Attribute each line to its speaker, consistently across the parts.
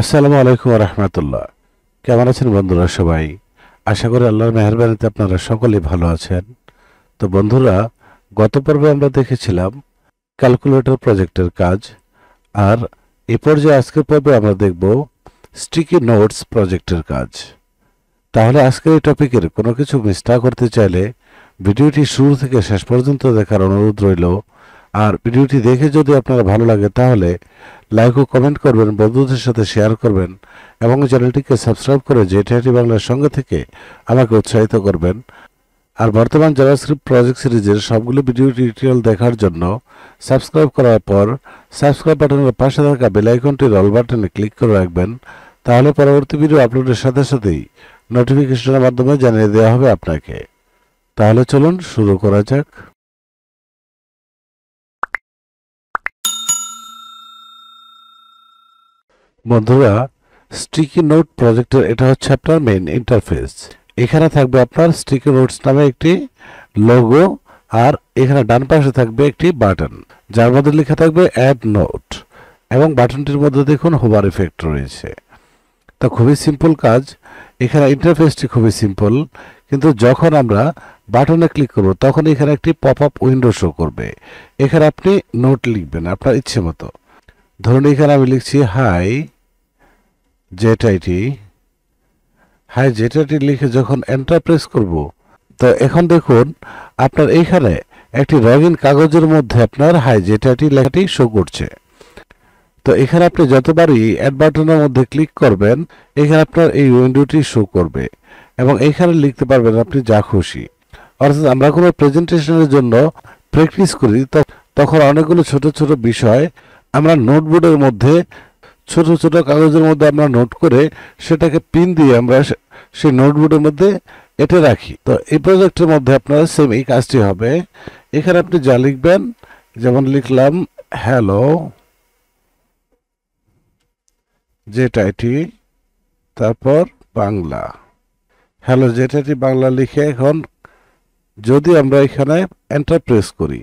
Speaker 1: আসসালামু আলাইকুম রহমতুল্লাহ কেমন আছেন বন্ধুরা সবাই আশা করি আল্লাহর মেহরবানিতে আপনারা সকলেই ভালো আছেন তো বন্ধুরা গত পর্বে আমরা দেখেছিলাম ক্যালকুলেটর প্রজেক্টের কাজ আর এ পর্যায়ে আজকের পর্বে আমরা দেখব স্টিকি নোটস প্রজেক্টের কাজ তাহলে আজকের এই টপিকের কোনো কিছু মিস না করতে চাইলে ভিডিওটি শুরু থেকে শেষ পর্যন্ত দেখার অনুরোধ রইল আর ভিডিওটি দেখে যদি আপনার ভালো লাগে তাহলে লাইক ও কমেন্ট করবেন বন্ধুদের সাথে শেয়ার করবেন এবং চ্যানেলটিকে সাবস্ক্রাইব করে জেটিআইটি বাংলার সঙ্গে থেকে আমাকে উৎসাহিত করবেন আর বর্তমান জাভাস্ক্রিপ্ট প্রজেক্ট সিরিজের সবগুলো ভিডিও টিউটোরিয়াল দেখার জন্য সাবস্ক্রাইব করার পর সাবস্ক্রাইব বাটনের পাশে থাকা বেলাইকনটির অল বাটনে ক্লিক করে রাখবেন তাহলে পরবর্তী ভিডিও আপলোডের সাথে সাথেই নোটিফিকেশনের মাধ্যমে জানিয়ে দেওয়া হবে আপনাকে তাহলে চলুন শুরু করা যাক বন্ধুরা স্টিকি নোট প্রজেক্টের এটা হচ্ছে আপনার মেন ইন্টারফেস এখানে থাকবে আপনার স্টিকি নোটস নামে একটি লোগো আর এখানে ডান পাশে থাকবে একটি বাটন যার মধ্যে লেখা থাকবে অ্যাড নোট এবং বাটনটির মধ্যে দেখুন হোবার ইফেক্ট রয়েছে তা খুবই সিম্পল কাজ এখানে ইন্টারফেসটি খুবই সিম্পল কিন্তু যখন আমরা বাটনে ক্লিক করব তখন এখানে একটি পপ আপ উইন্ডো শো করবে এখানে আপনি নোট লিখবেন আপনার ইচ্ছে মতো ধরুন এখানে আমি লিখছি হাই জেট আইটি হ্যাঁ জেট আইটি লিখে যখন এন্টার প্রেস করব তো এখন দেখুন আপনার এইখানে একটি রঙিন কাগজের মধ্যে আপনার হাই হ্যাঁ, জেট আইটি লেখাটি শো করছে তো এখানে আপনি যতবারই অ্যাড বাটনের মধ্যে ক্লিক করবেন এখানে আপনার এই উইন্ডোটি শো করবে এবং এখানে লিখতে পারবেন আপনি যা খুশি অর্থাৎ আমরা কোনো প্রেজেন্টেশনের জন্য প্র্যাকটিস করি তখন অনেকগুলো ছোট ছোট বিষয় আমরা নোটবোর্ডের মধ্যে ছোট ছোট কাগজের মধ্যে আমরা নোট করে সেটাকে পিন দিয়ে আমরা সেই নোটবুকের মধ্যে এটা রাখি তো এই প্রজেক্টের মধ্যে আপনার সেম এই কাজটি হবে এখানে আপনি যা লিখবেন যেমন লিখলাম হ্যালো যে টাইটি তারপর বাংলা হ্যালো টাইটি বাংলা লিখে এখন যদি আমরা এখানে এন্টার প্রেস করি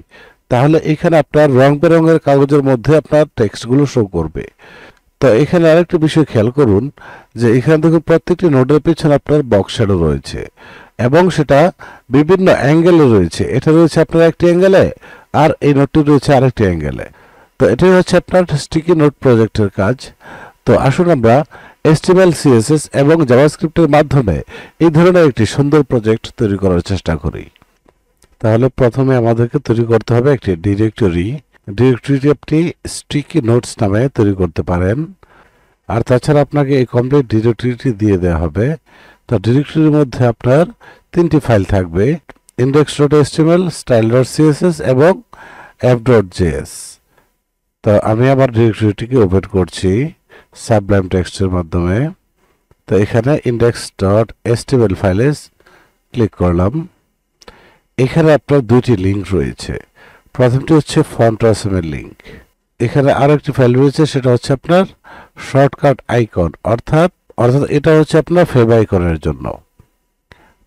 Speaker 1: তাহলে এখানে আপনার রং বেরঙের কাগজের মধ্যে আপনার টেক্সটগুলো শো করবে তো এখানে আরেকটা বিষয় খেয়াল করুন যে এখানে দেখুন প্রত্যেকটি নোডের পেছনে আপনার বক্স শ্যাডো রয়েছে এবং সেটা বিভিন্ন অ্যাঙ্গেলে রয়েছে এটা রয়েছে আপনার একটি অ্যাঙ্গেলে আর এই নোটটি রয়েছে আরেকটি অ্যাঙ্গেলে তো এটাই হচ্ছে আপনার স্টিকি নোট প্রজেক্টের কাজ তো আসুন আমরা এসটিএমএল সিএসএস এবং জাভাস্ক্রিপ্টের মাধ্যমে এই ধরনের একটি সুন্দর প্রজেক্ট তৈরি করার চেষ্টা করি তাহলে প্রথমে আমাদেরকে তৈরি করতে হবে একটি ডিরেক্টরি ডিরেক্টরিটি আপনি স্টিকি নোটস নামে তৈরি করতে পারেন আর তাছাড়া আপনাকে এই কমপ্লিট ডিরেক্টরিটি দিয়ে দেওয়া হবে তো ডিরেক্টরির মধ্যে আপনার তিনটি ফাইল থাকবে index dot HTML style dot CSS এবং অ্যাপ ডট এস তো আমি আমার ডিরেক্টরিটিকে ওপেন করছি সাবলাইম টেক্সটের মাধ্যমে তো এখানে ইন্ডেক্স ডট এসটিএমএল ফাইলে ক্লিক করলাম এখানে আপনার দুইটি লিঙ্ক রয়েছে প্রথমটি হচ্ছে ফন্ট আসামের লিঙ্ক এখানে আরও একটি ফাইল রয়েছে সেটা হচ্ছে আপনার শর্টকাট আইকন অর্থাৎ অর্থাৎ এটা হচ্ছে আপনার ফেব আইকনের জন্য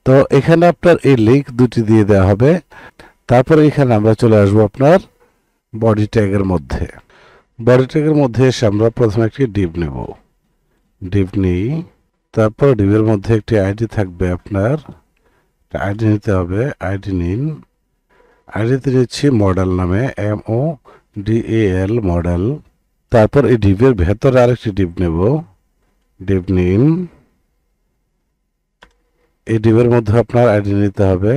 Speaker 1: তো এখানে আপনার এই লিঙ্ক দুটি দিয়ে দেওয়া হবে তারপরে এখানে আমরা চলে আসবো আপনার বডি ট্যাগের মধ্যে বডি ট্যাগের মধ্যে এসে আমরা প্রথমে একটি ডিপ নেব ডিপ নিই তারপর ডিপের মধ্যে একটি আইডি থাকবে আপনার আইডি নিতে হবে আইডি নিন আইডিতে দিচ্ছি মডেল নামে M O D L modal তারপর এই ডিপের ভেতরে আরেকটি ডিপ নেব ডিপ নিন এই ডিপের মধ্যে আপনার আইডি নিতে হবে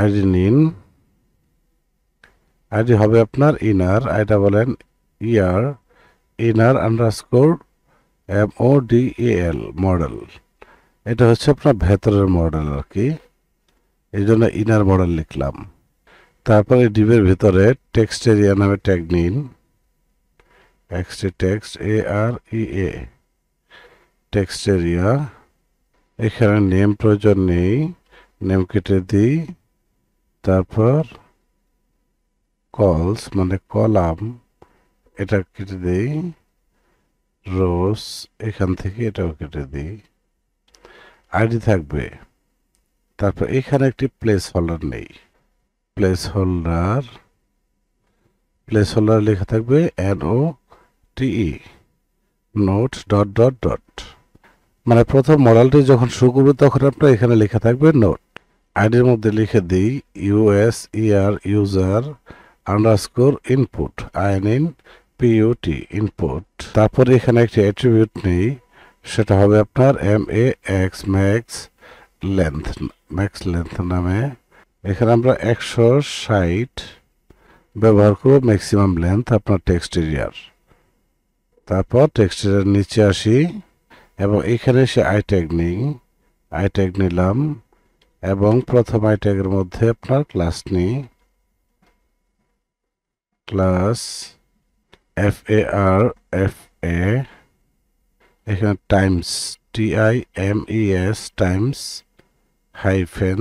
Speaker 1: আইডি নিন আইডি হবে আপনার ইনার আইটা বলেন ইয়ার inner underscore M O D L modal এটা হচ্ছে আপনার ভেতরের মডেল আর কি এই জন্য ইনার বর্ডার লিখলাম তারপরে ডিবের ভেতরে টেক্সট এরিয়া নামে ট্যাগ নিন এক্সটে text A R E A text area এখানে নেম প্রয়োজন নেই নেম কেটে দিই তারপর কলস মানে কলাম এটা কেটে দিই রোস এখান থেকে এটাও কেটে দিই আইডি থাকবে তারপর এখানে একটি প্লেস হোল্ডার নেই প্লেস হোল্ডার প্লেস হোল্ডার লেখা থাকবে N O T E note dot dot dot মানে প্রথম মডেলটি যখন শুরু করবে তখন আপনার এখানে লেখা থাকবে নোট আইডির মধ্যে লিখে দিই U S E R user underscore input I N in P U T input তারপর এখানে একটি অ্যাট্রিবিউট নেই সেটা হবে আপনার M A X max length max length নামে এখানে আমরা একশো ষাট ব্যবহার করব ম্যাক্সিমাম লেন্থ আপনার টেক্সট এরিয়ার তারপর টেক্সট এরিয়ার নিচে আসি এবং এখানে সে আই ট্যাগ নিই আই ট্যাগ নিলাম এবং প্রথম আই ট্যাগের মধ্যে আপনার ক্লাস নিই class F A R F A এখানে times T I M E S times hyphen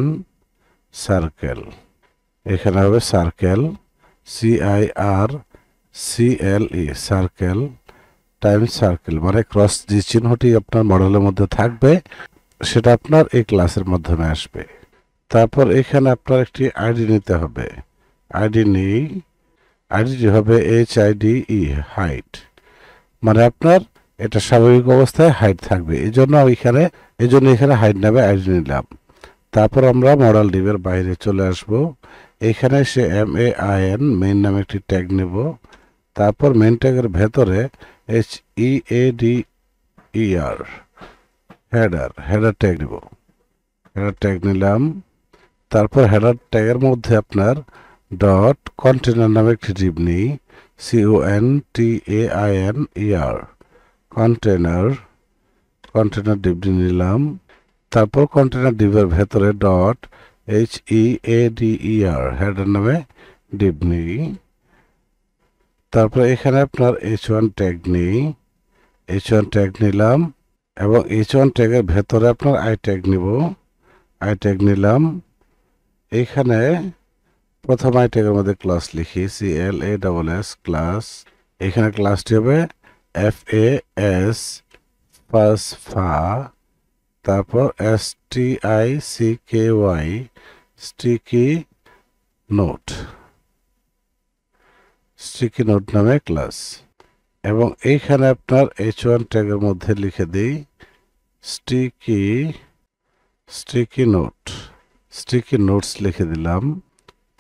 Speaker 1: circle এখানে হবে circle C I R E e, circle time circle মানে ক্রস যে চিহ্নটি আপনার মডেলের মধ্যে থাকবে সেটা আপনার এই ক্লাসের মাধ্যমে আসবে তারপর এখানে আপনার একটি আইডি নিতে হবে আইডি নেই আইডিটি হবে এইচ আইডি ই হাইট মানে আপনার এটা স্বাভাবিক অবস্থায় হাইট থাকবে এই জন্য এখানে এই জন্য এখানে হাইট নামে আইডি নিলাম তারপর আমরা মডাল ডিভের বাইরে চলে আসব এখানে সে M A I N main নামে একটি ট্যাগ নেব তারপর মেইন ট্যাগের ভেতরে H E A D E R header header tag নেব হেডার ট্যাগ নিলাম তারপর হেডার ট্যাগের মধ্যে আপনার ডট কন্টেনার নামে একটি ডিপ নিই N T A I N E R container container ডিপটি নিলাম তারপর কন্টেনার ডিপের ভেতরে dot H E A D E R header নামে ডিপ নেই তারপরে এখানে আপনার এইচ ওয়ান ট্যাগ নেই এইচ ওয়ান ট্যাগ নিলাম এবং এইচ ওয়ান ট্যাগের ভেতরে আপনার আই ট্যাগ নিব আই ট্যাগ নিলাম এইখানে প্রথম আই ট্যাগের মধ্যে ক্লাস লিখি C L A double S class এখানে ক্লাসটি হবে এফ এ এস ফার্স্ট ফা তারপর S T I C K Y sticky note sticky note নামে ক্লাস এবং এইখানে আপনার এইচ ওয়ান ট্যাগের মধ্যে লিখে দিই sticky sticky note sticky notes লিখে দিলাম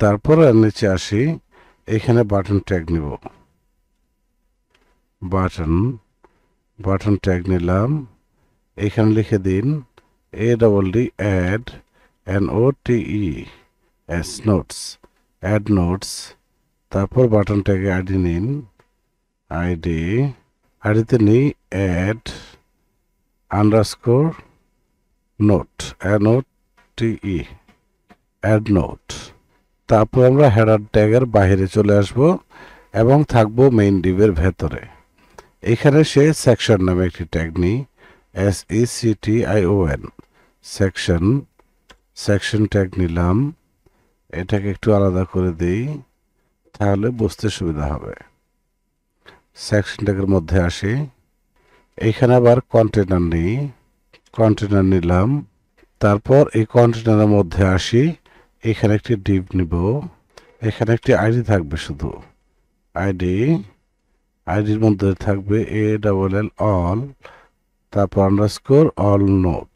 Speaker 1: তারপর নিচে আসি এখানে বাটন ট্যাগ নিব বাটন বাটন ট্যাগ নিলাম এখানে লিখে দিন A double D add N O T E S notes add notes তারপর বাটনটাকে আইডি নিন আইডি আইডিতে নিই add underscore note N O T E add note তারপর আমরা হেডার ট্যাগের বাহিরে চলে আসব এবং থাকবো মেইন ডিভের ভেতরে এখানে সে সেকশন নামে একটি ট্যাগ নিই S E C T I O N section section tag নিলাম এটাকে একটু আলাদা করে দিই তাহলে বুঝতে সুবিধা হবে সেকশন ট্যাগের মধ্যে আসি এখানে আবার কন্টেনার নিই কন্টেনার নিলাম তারপর এই কন্টেনারের মধ্যে আসি এখানে একটি ডিপ নিব এখানে একটি আইডি থাকবে শুধু আইডি আইডির মধ্যে থাকবে এ ডাবল এল অল তারপর underscore all note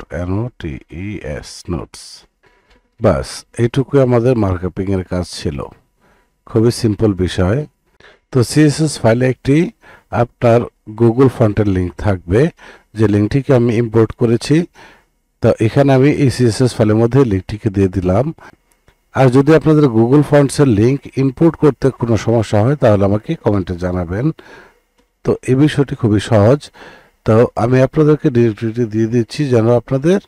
Speaker 1: T E S notes বাস এইটুকু আমাদের মার্কআপিংয়ের কাজ ছিল খুবই সিম্পল বিষয় তো সিএসএস ফাইলে একটি আপনার গুগল ফন্টের লিঙ্ক থাকবে যে লিঙ্কটিকে আমি ইম্পোর্ট করেছি তো এখানে আমি এই সিএসএস ফাইলের মধ্যে লিঙ্কটিকে দিয়ে দিলাম আর যদি আপনাদের গুগল ফন্টসের লিঙ্ক ইম্পোর্ট করতে কোনো সমস্যা হয় তাহলে আমাকে কমেন্টে জানাবেন তো এই বিষয়টি খুবই সহজ তাও আমি আপনাদেরকে ডিরেক্টরিটি দিয়ে দিচ্ছি যেন আপনাদের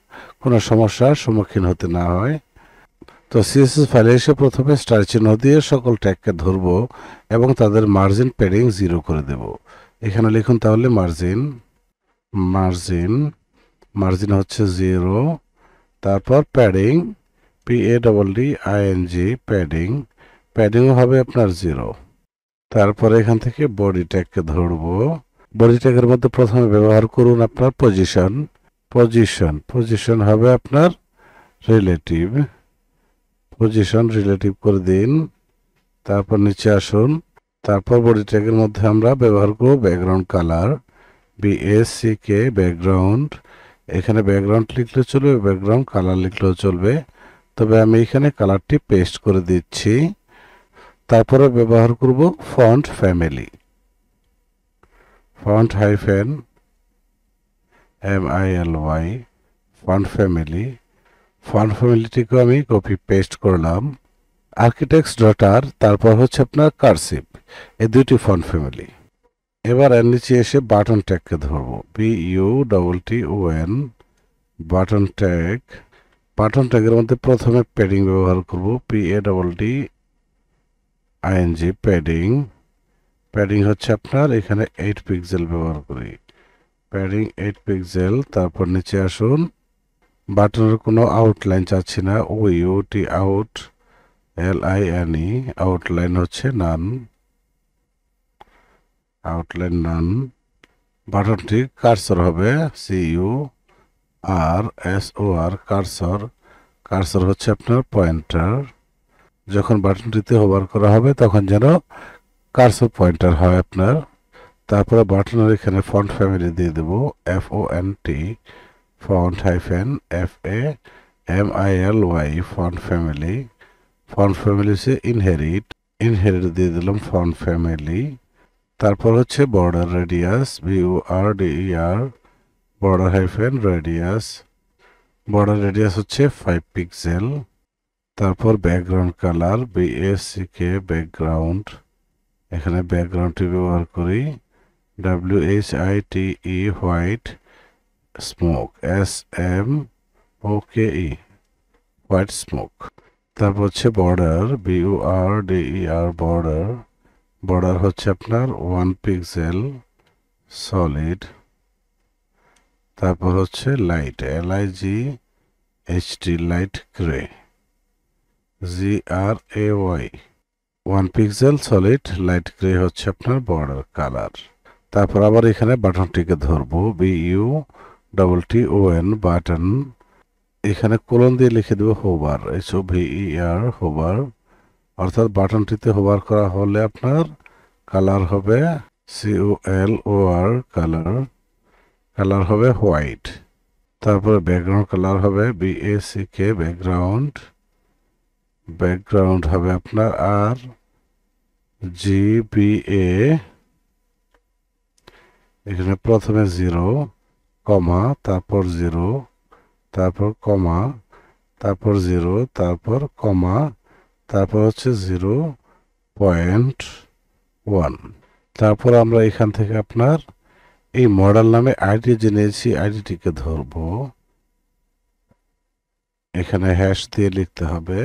Speaker 1: কোনো সমস্যার সম্মুখীন হতে না হয় তো সিএসএস ফাইলে এসে প্রথমে স্টার চিহ্ন দিয়ে সকল ট্যাগকে ধরব এবং তাদের মার্জিন প্যাডিং জিরো করে দেব এখানে লিখুন তাহলে মার্জিন মার্জিন মার্জিন হচ্ছে জিরো তারপর padding P A double D I N G padding প্যাডিংও হবে আপনার জিরো তারপর এখান থেকে বডি ট্যাগকে ধরবো বডি ট্যাগের মধ্যে প্রথমে ব্যবহার করুন আপনার পজিশন পজিশন পজিশন হবে আপনার রিলেটিভ পজিশন রিলেটিভ করে দিন তারপর নিচে আসুন তারপর বডি ট্যাগের মধ্যে আমরা ব্যবহার করব ব্যাকগ্রাউন্ড কালার বিএসসি কে ব্যাকগ্রাউন্ড এখানে ব্যাকগ্রাউন্ড লিখলে চলবে ব্যাকগ্রাউন্ড কালার লিখলেও চলবে তবে আমি এখানে কালারটি পেস্ট করে দিচ্ছি তারপরে ব্যবহার করব font family hyphen m M I L Y family family family ফ্যামিলিটিকেও আমি কপি পেস্ট করলাম আর্কিটেক্টস ডট আর তারপর হচ্ছে আপনার কারসিপ এই দুটি ফন্ট ফ্যামিলি এবার এর নিচে এসে বাটন ট্যাগকে ধরব B U double T O N button tag button ট্যাগের মধ্যে প্রথমে প্যাডিং ব্যবহার করব P A double T I N G padding padding হচ্ছে আপনার এখানে এইট পিক্সেল ব্যবহার করি প্যাডিং এইট পিক্সেল তারপর নিচে আসুন বাটনের কোনো আউটলাইন চাচ্ছি না O U T out L I N E outline হচ্ছে নান আউটলাইন নান বাটনটি কার্সর হবে C U R S O R cursor cursor হচ্ছে আপনার পয়েন্টার যখন বাটনটিতে হোভার করা হবে তখন যেন কার্সর পয়েন্টার হয় আপনার তারপরে বাটনের এখানে ফন্ট ফ্যামিলি দিয়ে দেবো F O N T font hyphen F A M I L Y font family font family হচ্ছে ইনহেরিট ইনহেরিট দিয়ে দিলাম ফন্ট ফ্যামিলি তারপর হচ্ছে বর্ডার রেডিয়াস ভিউ R D R border hyphen radius border radius হচ্ছে five pixel তারপর background colour বিএসসি কে ব্যাকগ্রাউন্ড এখানে ব্যাকগ্রাউন্ডটি ব্যবহার করি W H I T E white smoke S M O K E white smoke তারপর হচ্ছে বর্ডার বিউ আর D E R border border হচ্ছে আপনার ওয়ান পিক্সেল সলিড তারপর হচ্ছে light L I G H T light grey G R A Y one pixel solid light grey হচ্ছে আপনার border colour তারপর আবার এখানে বাটনটিকে ধরবো B U double T O N button এখানে কোলন দিয়ে লিখে দেবো hover S O V E R hover অর্থাৎ বাটনটিতে হোবার করা হলে আপনার কালার হবে C O L O R colour colour হবে হোয়াইট তারপরে ব্যাকগ্রাউন্ড কালার হবে B A C K background background হবে আপনার আর জিপিএ এখানে প্রথমে জিরো কমা তারপর জিরো তারপর কমা তারপর জিরো তারপর কমা তারপর হচ্ছে জিরো পয়েন্ট ওয়ান তারপর আমরা এখান থেকে আপনার এই মডেল নামে আইডি যে নিয়েছি আইডিটিকে ধরব এখানে হ্যাশ দিয়ে লিখতে হবে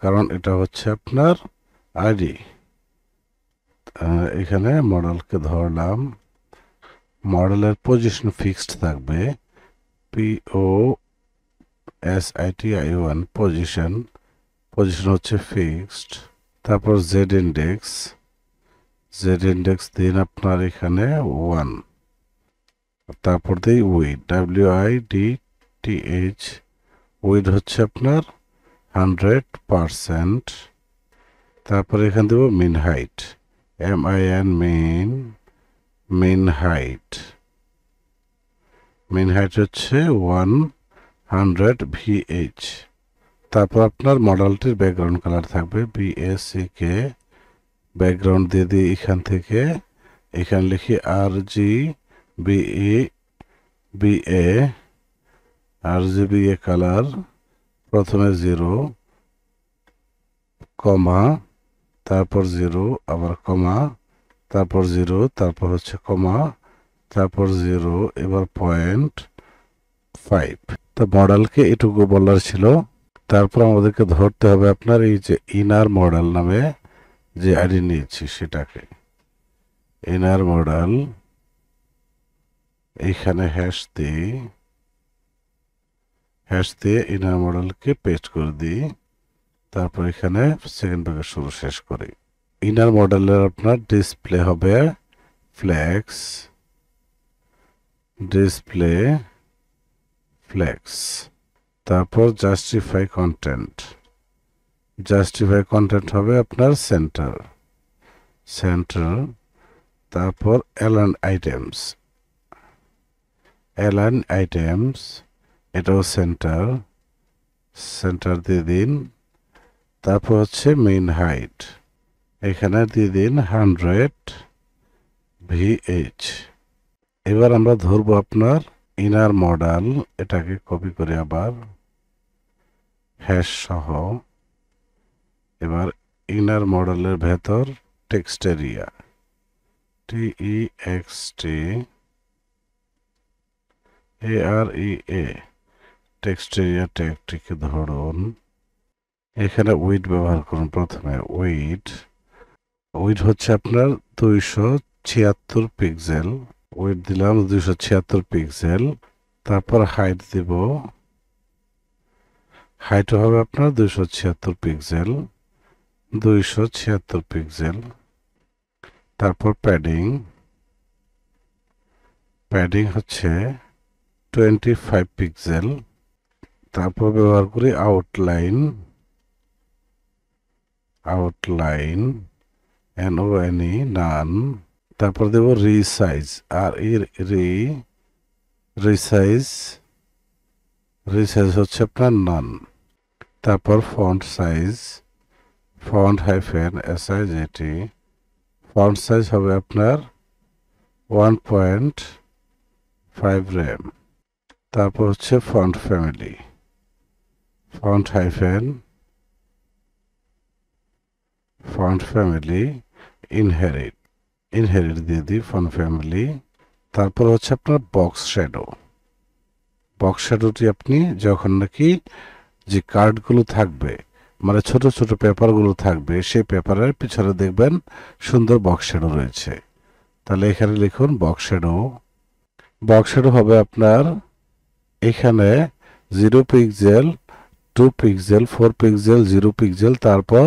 Speaker 1: কারণ এটা হচ্ছে আপনার আইডি এখানে মডেলকে ধরলাম মডেলের পজিশন ফিক্সড থাকবে P O S I T I one position position হচ্ছে ফিক্সড তারপর জেড ইন্ডেক্স জেড ইন্ডেক্স দিন আপনার এখানে ওয়ান তারপর দিই width W I D T H width হচ্ছে আপনার হান্ড্রেড পারসেন্ট তারপর এখানে দেব min height MIN mean mean height mean height হচ্ছে 100 VH তারপর আপনার মডেলটির ব্যাকগ্রাউন্ড কালার থাকবে বিএসসি কে ব্যাকগ্রাউন্ড দিয়ে দিই এখান থেকে এখানে লিখি R G B A B A R G B A colour প্রথমে জিরো কমা তারপর জিরো আবার কমা তারপর জিরো তারপর হচ্ছে কমা তারপর জিরো এবার পয়েন্ট ফাইভ তো মডেলকে এটুকু বলার ছিল তারপর আমাদেরকে ধরতে হবে আপনার এই যে ইনার মডেল নামে যে আইডি নিয়েছি সেটাকে ইনার মডেল এইখানে হ্যাশ দিই হ্যাশ দিয়ে ইনার মডেলকে পেস্ট করে দিই তারপর এখানে সেকেন্ড ব্যাগের শুরু শেষ করি ইনার মডেলের আপনার ডিসপ্লে হবে ফ্লেক্স ডিসপ্লে ফ্লেক্স তারপর জাস্টিফাই কন্টেন্ট জাস্টিফাই কন্টেন্ট হবে আপনার সেন্টার সেন্টার তারপর অ্যালান আইটেমস অ্যালান আইটেমস এটাও সেন্টার সেন্টার দিয়ে দিন তারপর হচ্ছে মেইন হাইট এখানে দিয়ে দিন হান্ড্রেড ভিএইচ এবার আমরা ধরবো আপনার ইনার মডেল এটাকে কপি করে আবার হ্যাশ সহ এবার ইনার মডেলের ভেতর টেক্সটেরিয়া টিই এক্স টি এ আর ই এ টেক্সটেরিয়া ট্যাগটিকে ধরুন এখানে উইড ব্যবহার করুন প্রথমে উইড উইড হচ্ছে আপনার দুইশো ছিয়াত্তর পিক্সেল উইড দিলাম দুইশো ছিয়াত্তর পিক্সেল তারপর হাইট দিব হাইট হবে আপনার দুইশো ছিয়াত্তর পিক্সেল দুইশো ছিয়াত্তর পিক্সেল তারপর প্যাডিং প্যাডিং হচ্ছে টোয়েন্টি ফাইভ পিক্সেল তারপর ব্যবহার করি outline outline N O N E none তারপর দেব রিসাইজ আর ই রি রিসাইজ রিসাইজ হচ্ছে আপনার নন তারপর font size font hyphen S I যেটি ফন্ট সাইজ হবে আপনার ওয়ান পয়েন্ট ফাইভ র্যাম তারপর হচ্ছে font family font hyphen font family inherit inherit দিয়ে দিই ফান্ড ফ্যামিলি তারপর হচ্ছে আপনার বক্স শ্যাডো বক্স শ্যাডোটি আপনি যখন নাকি যে কার্ডগুলো থাকবে মানে ছোট ছোট পেপারগুলো থাকবে সেই পেপারের পিছনে দেখবেন সুন্দর বক্স শ্যাডো রয়েছে তাহলে এখানে লিখুন বক্স শ্যাডো বক্স শ্যাডো হবে আপনার এখানে zero pixel two pixel four pixel zero pixel তারপর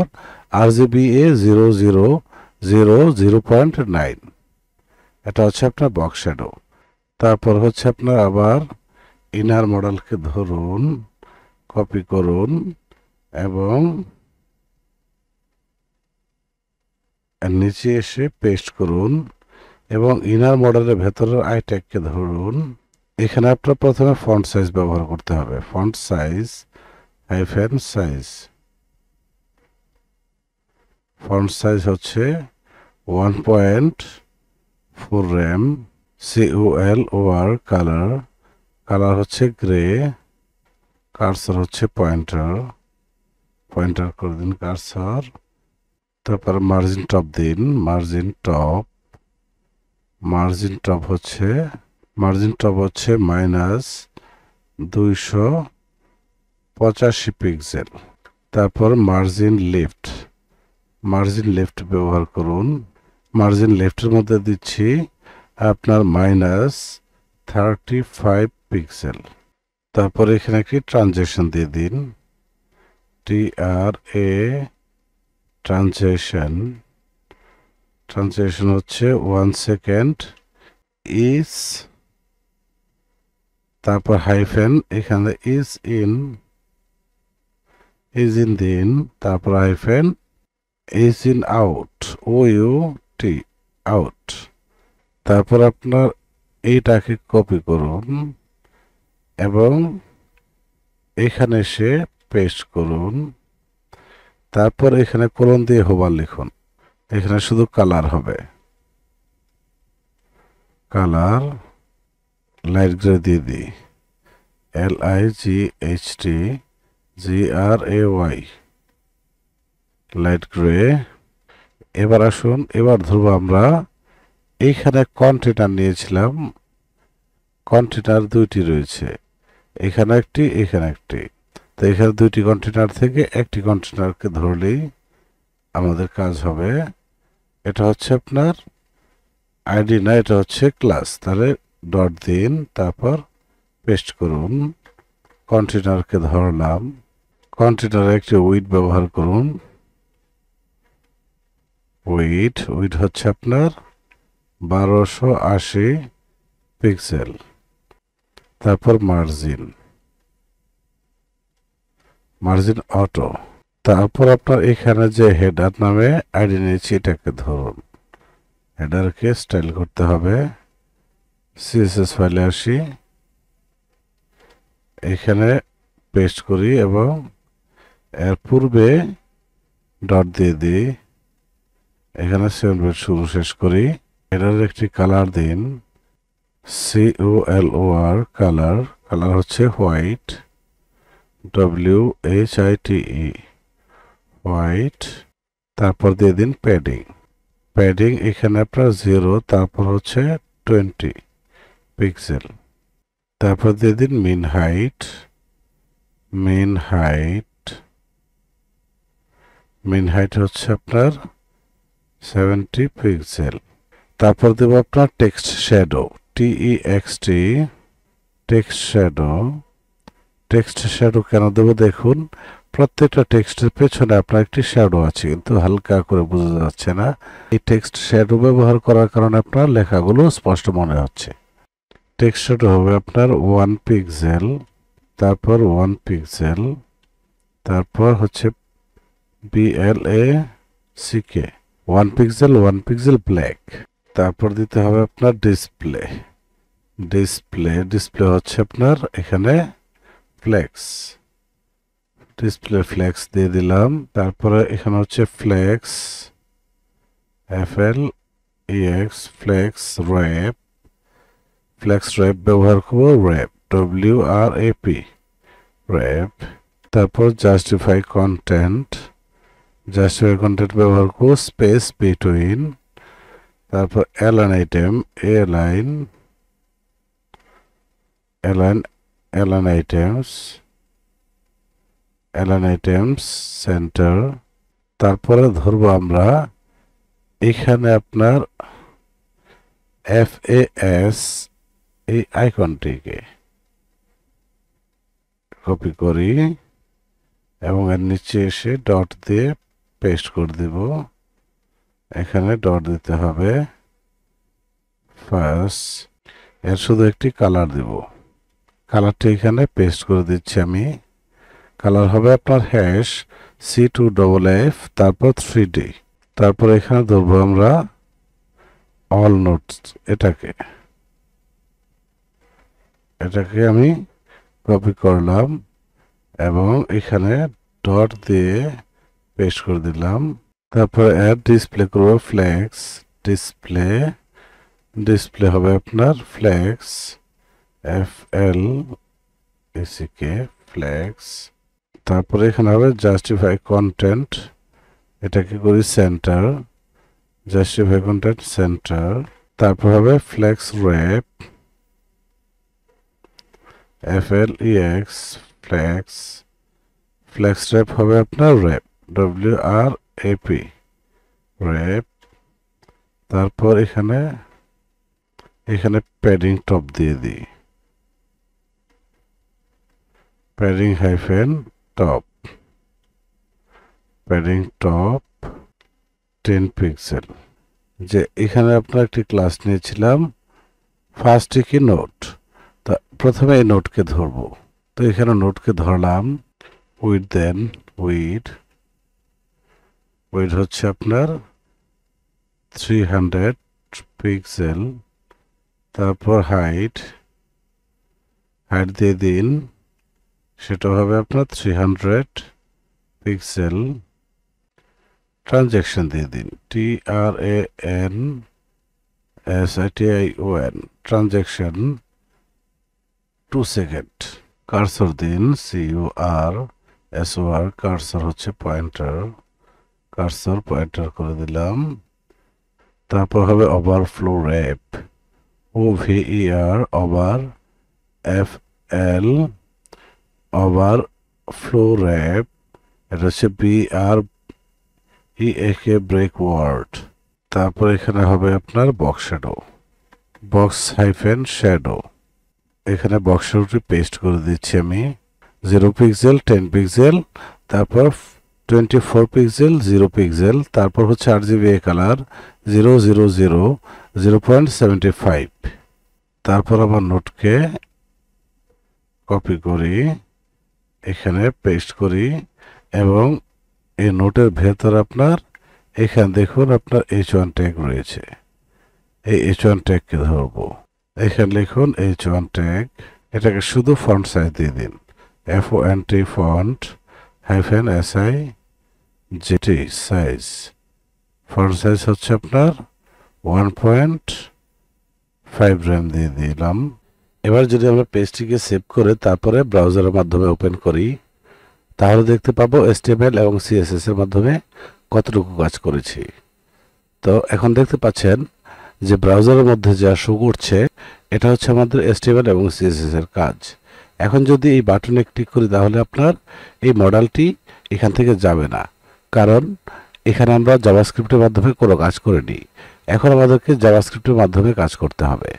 Speaker 1: RGBA zero zero zero zero point nine এটা হচ্ছে আপনার বক্স শ্যাডো তারপর হচ্ছে আপনার আবার ইনার মডেলকে ধরুন কপি করুন এবং নিচে এসে পেস্ট করুন এবং ইনার মডেলের ভেতরের আই ট্যাগকে ধরুন এখানে আপনার প্রথমে ফন্ট সাইজ ব্যবহার করতে হবে font size hyphen size font size হচ্ছে one point four rem C O L O R colour colour হচ্ছে গ্রে কার্সার হচ্ছে পয়েন্টার পয়েন্টার করে দিন কার্সার তারপর মার্জিন টপ দিন মার্জিন টপ মার্জিন টপ হচ্ছে মার্জিন টপ হচ্ছে মাইনাস দুইশো পঁচাশি পিক্সেল তারপর মার্জিন লিফট মার্জিন লেফট ব্যবহার করুন মার্জিন লেফটের মধ্যে দিচ্ছি আপনার মাইনাস থার্টি ফাইভ পিক্সেল তারপর এখানে একটি ট্রানজেকশন দিয়ে দিন T R A transition transition হচ্ছে ওয়ান সেকেন্ড ইজ তারপর হাইফেন এখানে ইজ ইন ইজ ইন দিন তারপর hyphen H in out O U T out তারপর আপনার এইটাকে কপি করুন এবং এখানে এসে পেস্ট করুন তারপর এখানে কলম দিয়ে হোবার লিখুন এখানে শুধু কালার হবে কালার লাইট গ্রে দিয়ে দিই L I G H T G R A Y light grey এবার আসুন এবার ধরবো আমরা এইখানে কন্টেনার নিয়েছিলাম কন্টেনার দুইটি রয়েছে এখানে একটি এখানে একটি তো এখানে দুইটি কন্টেনার থেকে একটি কন্টেনারকে ধরলেই আমাদের কাজ হবে এটা হচ্ছে আপনার আইডি না এটা হচ্ছে ক্লাস তাহলে ডট দিন তারপর পেস্ট করুন কন্টেনারকে ধরলাম কন্টেনারে একটি উইড ব্যবহার করুন উইড উইড হচ্ছে আপনার বারোশো আশি পিক্সেল তারপর মার্জিন মার্জিন অটো তারপর আপনার এখানে যে হেডার নামে আইডি নিয়েছি এটাকে ধরুন হেডারকে স্টাইল করতে হবে সিএসএস ফাইলে আসি এখানে পেস্ট করি এবং এর পূর্বে ডট দিয়ে দিই এখানে সেলবেট শুরু শেষ করি এটার একটি কালার দিন C O L O R colour colour হচ্ছে white W H I T E white তারপর দিয়ে দিন প্যাডিং প্যাডিং এখানে আপনার জিরো তারপর হচ্ছে টোয়েন্টি পিক্সেল তারপর দিয়ে দিন min height min height min height হচ্ছে আপনার সেভেন্টি পিক্সেল তারপর দেব আপনার text shadow T E X T text shadow text shadow কেন দেবো দেখুন প্রত্যেকটা টেক্সটের পেছনে আপনার একটি শ্যাডো আছে কিন্তু হালকা করে বোঝা যাচ্ছে না এই টেক্সট শ্যাডো ব্যবহার করার কারণে আপনার লেখাগুলো স্পষ্ট মনে হচ্ছে টেক্সট শ্যাডো হবে আপনার ওয়ান পিক্সেল তারপর ওয়ান পিক্সেল তারপর হচ্ছে B L A C K 1 pixel 1 pixel flex তারপরে দিতে হবে আপনার ডিসপ্লে ডিসপ্লে ডিসপ্লে ওয়াচপনার এখানে ফ্লেক্স ডিসপ্লে ফ্লেক্স দিয়ে দিলাম তারপরে এখানে হচ্ছে flex F L X flex wrap flex wrap ব্যবহার করব wrap W R A P wrap তারপর জাস্টিফাই কন্টেন্ট জাস্ট কন্টেন্ট ব্যবহার করো স্পেস বিটুইন তারপর align item align align align items align items center তারপরে ধরবো আমরা এখানে আপনার এফ এ এস এই আইকনটিকে কপি করি এবং এর নিচে এসে ডট দিয়ে পেস্ট করে দেব এখানে ডট দিতে হবে ফার্স্ট এর শুধু একটি কালার দেব কালারটি এখানে পেস্ট করে দিচ্ছি আমি কালার হবে আপনার hash C two double F তারপর থ্রি ডি তারপর এখানে ধরবো আমরা অল নোটস এটাকে এটাকে আমি কপি করলাম এবং এখানে ডট দিয়ে পেশ করে দিলাম তারপর অ্যাড ডিসপ্লে করবো ফ্ল্যাক্স ডিসপ্লে ডিসপ্লে হবে আপনার ফ্ল্যাক্স এফ এল এসিকে ফ্ল্যাক্স তারপরে এখানে হবে জাস্টিফাই কন্টেন্ট এটাকে করি সেন্টার জাস্টিফাই কন্টেন্ট সেন্টার তারপর হবে flex wrap F L E X flex flex wrap হবে আপনার wrap W R A P wrap তারপর এখানে এখানে প্যাডিং টপ দিয়ে দিই padding hyphen top padding top ten pixel যে এখানে আপনার একটি ক্লাস নিয়েছিলাম ফার্স্ট কি নোট তা প্রথমে এই নোটকে ধরবো তো এখানে নোটকে ধরলাম উইথ দেন উইথ ওয়েট হচ্ছে আপনার থ্রি হান্ড্রেড পিক্সেল তারপর হাইট হাইট দিয়ে দিন সেটা হবে আপনার থ্রি হান্ড্রেড পিক্সেল ট্রানজ্যাকশন দিয়ে দিন T R A N S I T I O N transition two second cursor দিন C U R S O R cursor হচ্ছে পয়েন্টার কার্সর পয়েন্টার করে দিলাম তারপর হবে overflow wrap O R over F L overflow wrap এটা হচ্ছে B আর ই একে break word তারপর এখানে হবে আপনার box shadow box hyphen shadow এখানে বক্স শ্যাডোটি পেস্ট করে দিচ্ছি আমি জিরো পিক্সেল টেন পিক্সেল তারপর twenty four pixel zero pixel তারপর হচ্ছে আট G B A colour zero zero zero zero point seventy five তারপর আবার নোটকে কপি করি এখানে পেস্ট করি এবং এই নোটের ভেতর আপনার এখানে দেখুন আপনার এইচ ওয়ান ট্যাগ রয়েছে এই এইচ ওয়ান ট্যাগকে ধরবো এখানে লিখুন এইচ ওয়ান ট্যাগ এটাকে শুধু ফন্ট সাইজ দিয়ে দিন F O N T font hyphen S I যেটি সাইজ ফন সাইজ হচ্ছে আপনার ওয়ান পয়েন্ট ফাইভ র্যাম দিয়ে দিলাম এবার যদি আমরা পেজটিকে সেভ করে তারপরে ব্রাউজারের মাধ্যমে ওপেন করি তাহলে দেখতে পাবো এসটিএমএল এবং সিএসএস এর মাধ্যমে কতটুকু কাজ করেছি তো এখন দেখতে পাচ্ছেন যে ব্রাউজারের মধ্যে যা শো করছে এটা হচ্ছে আমাদের এসটিএমএল এবং সিএসএস এর কাজ এখন যদি এই বাটনে ক্লিক করি তাহলে আপনার এই মডেলটি এখান থেকে যাবে না কারণ এখানে আমরা জাভাস্ক্রিপ্টের মাধ্যমে কোনো কাজ করিনি এখন আমাদেরকে জাভাস্ক্রিপ্টের মাধ্যমে কাজ করতে হবে